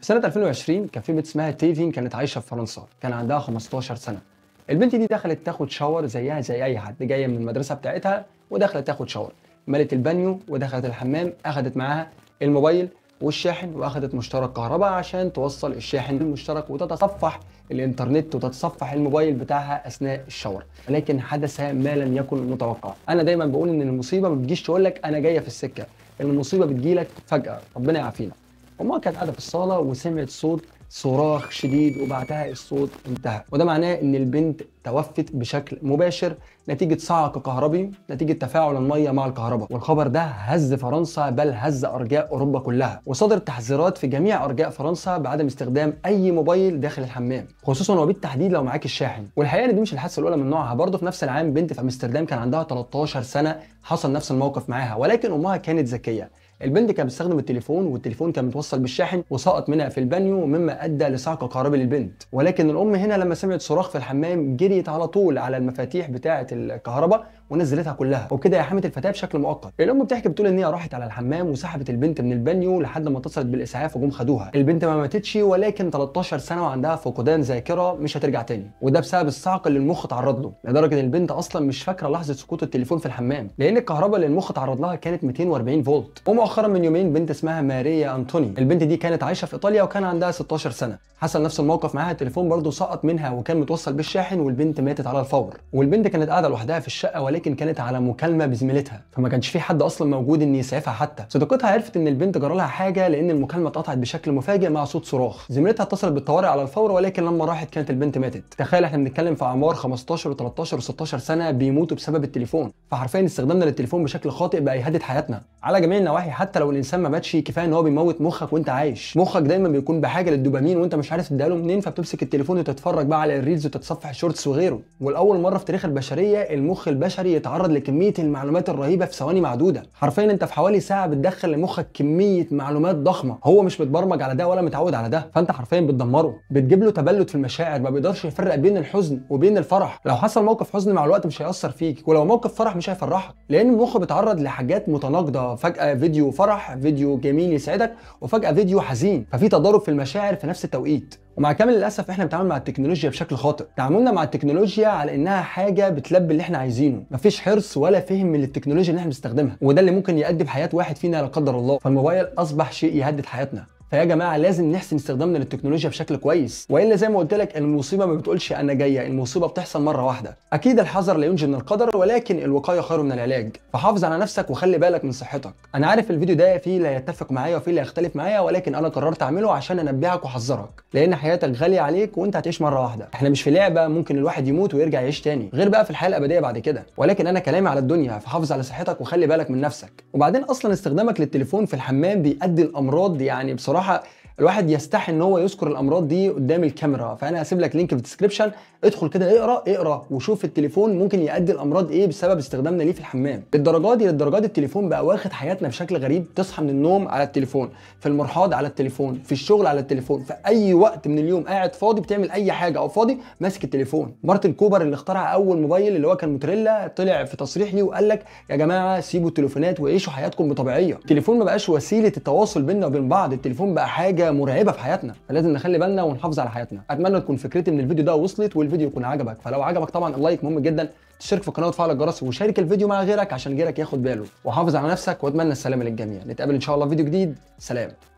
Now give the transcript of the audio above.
في سنه 2020 كان في بنت اسمها تيفين كانت عايشه في فرنسا كان عندها 15 سنه البنت دي دخلت تاخد شاور زيها زي اي حد جايه من المدرسه بتاعتها ودخلت تاخد شاور ملت البانيو ودخلت الحمام اخدت معاها الموبايل والشاحن واخدت مشترك كهرباء عشان توصل الشاحن المشترك وتتصفح الانترنت وتتصفح الموبايل بتاعها اثناء الشاور لكن حدث ما لم يكن متوقع انا دايما بقول ان المصيبه ما بتجيش تقول لك انا جايه في السكه المصيبه بتجيلك فجاه ربنا يعافينا امها كانت قاعده في الصاله وسمعت صوت صراخ شديد وبعدها الصوت انتهى وده معناه ان البنت توفت بشكل مباشر نتيجه صعق كهربي نتيجه تفاعل الميه مع الكهرباء والخبر ده هز فرنسا بل هز ارجاء اوروبا كلها وصدرت تحذيرات في جميع ارجاء فرنسا بعدم استخدام اي موبايل داخل الحمام خصوصا وبالتحديد لو معاك الشاحن والحقيقه ان دي مش الحادثه الاولى من نوعها برضه في نفس العام بنت في امستردام كان عندها 13 سنه حصل نفس الموقف معاها ولكن امها كانت ذكيه البنت كانت بتستخدم التليفون والتليفون كان متوصل بالشاحن وسقط منها في البانيو مما ادى لصعقه كهربي للبنت ولكن الام هنا لما سمعت صراخ في الحمام جريت على طول على المفاتيح بتاعه الكهرباء ونزلتها كلها وبكده يا حامت الفتاه بشكل مؤقت الام بتحكي بتقول ان هي راحت على الحمام وسحبت البنت من البانيو لحد ما اتصلت بالاسعاف وجم خدوها البنت ما ماتتش ولكن 13 سنه وعندها فقدان ذاكره مش هترجع تاني وده بسبب الصعق اللي المخ اتعرض له لدرجه ان البنت اصلا مش فاكره لحظه سقوط التليفون في الحمام لان الكهرباء اللي المخ اتعرض لها كانت 240 فولت ومؤخرا من يومين بنت اسمها ماريا انطوني البنت دي كانت عايشه في ايطاليا وكان عندها 16 سنه حصل نفس الموقف معاها التليفون برضه سقط منها وكان متوصل بالشاحن والبنت ماتت على الفور والبنت كانت قاعده لوحدها في الشقه ولكن ولكن كانت على مكالمه بزميلتها فما كانش في حد اصلا موجود ان يسعفها حتى صديقتها عرفت ان البنت جرى لها حاجه لان المكالمه اتقطعت بشكل مفاجئ مع صوت صراخ زميلتها اتصلت بالطوارئ على الفور ولكن لما راحت كانت البنت ماتت تخيل احنا بنتكلم في اعمار 15 و13 و16 سنه بيموتوا بسبب التليفون فحرفيا استخدامنا للتليفون بشكل خاطئ بقى يهدد حياتنا على جميع النواحي حتى لو الانسان ما ماتش كفايه ان هو بيموت مخك وانت عايش مخك دايما بيكون بحاجه للدوبامين وانت مش عارف له منين فبتمسك التليفون وتتفرج بقى على الريلز وتتصفح الشورتس وغيره ولاول مره في تاريخ البشريه المخ البشري البشري يتعرض لكميه المعلومات الرهيبه في ثواني معدوده حرفيا انت في حوالي ساعه بتدخل لمخك كميه معلومات ضخمه هو مش متبرمج على ده ولا متعود على ده فانت حرفيا بتدمره بتجيب له تبلد في المشاعر ما بيقدرش يفرق بين الحزن وبين الفرح لو حصل موقف حزن مع الوقت مش هيأثر فيك ولو موقف فرح مش هيفرحك لان مخه بيتعرض لحاجات متناقضه فجاه فيديو فرح فيديو جميل يسعدك وفجاه فيديو حزين ففي تضارب في المشاعر في نفس التوقيت ومع كامل للاسف احنا بنتعامل مع التكنولوجيا بشكل خاطئ تعاملنا مع التكنولوجيا على انها حاجه بتلبي اللي احنا عايزينه مفيش حرص ولا فهم للتكنولوجيا اللي احنا بنستخدمها وده اللي ممكن يؤدي بحياه واحد فينا لا قدر الله فالموبايل اصبح شيء يهدد حياتنا فيا جماعه لازم نحسن استخدامنا للتكنولوجيا بشكل كويس والا زي ما قلت لك المصيبه ما بتقولش انا جايه المصيبه بتحصل مره واحده اكيد الحذر لا ينجي من القدر ولكن الوقايه خير من العلاج فحافظ على نفسك وخلي بالك من صحتك انا عارف الفيديو ده فيه لا يتفق معايا وفيه لا يختلف معايا ولكن انا قررت اعمله عشان انبهك واحذرك لان حياتك غاليه عليك وانت هتعيش مره واحده احنا مش في لعبه ممكن الواحد يموت ويرجع يعيش تاني غير بقى في الحياه الابديه بعد كده ولكن انا كلامي على الدنيا فحافظ على صحتك وخلي بالك من نفسك وبعدين اصلا استخدامك للتليفون في الحمام بيؤدي الامراض يعني بصراحه بصراحه الواحد يستحي ان هو يذكر الامراض دي قدام الكاميرا فانا هسيب لك لينك في الديسكربشن ادخل كده اقرا اقرا وشوف التليفون ممكن يؤدي الامراض ايه بسبب استخدامنا ليه في الحمام للدرجه دي للدرجه دي التليفون بقى واخد حياتنا بشكل غريب تصحى من النوم على التليفون في المرحاض على التليفون في الشغل على التليفون في اي وقت من اليوم قاعد فاضي بتعمل اي حاجه او فاضي ماسك التليفون مارتن كوبر اللي اخترع اول موبايل اللي هو كان موتريلا طلع في تصريح ليه وقال لك يا جماعه سيبوا التليفونات وعيشوا حياتكم بطبيعيه التليفون ما بقاش وسيله التواصل بيننا وبين بعض التليفون بقى حاجه مرعبه في حياتنا فلازم نخلي بالنا ونحافظ على حياتنا اتمنى تكون فكرتي من الفيديو ده وصلت والفيديو يكون عجبك فلو عجبك طبعا اللايك مهم جدا تشترك في القناه وتفعل الجرس وشارك الفيديو مع غيرك عشان غيرك ياخد باله وحافظ على نفسك واتمنى السلامه للجميع نتقابل ان شاء الله في فيديو جديد سلام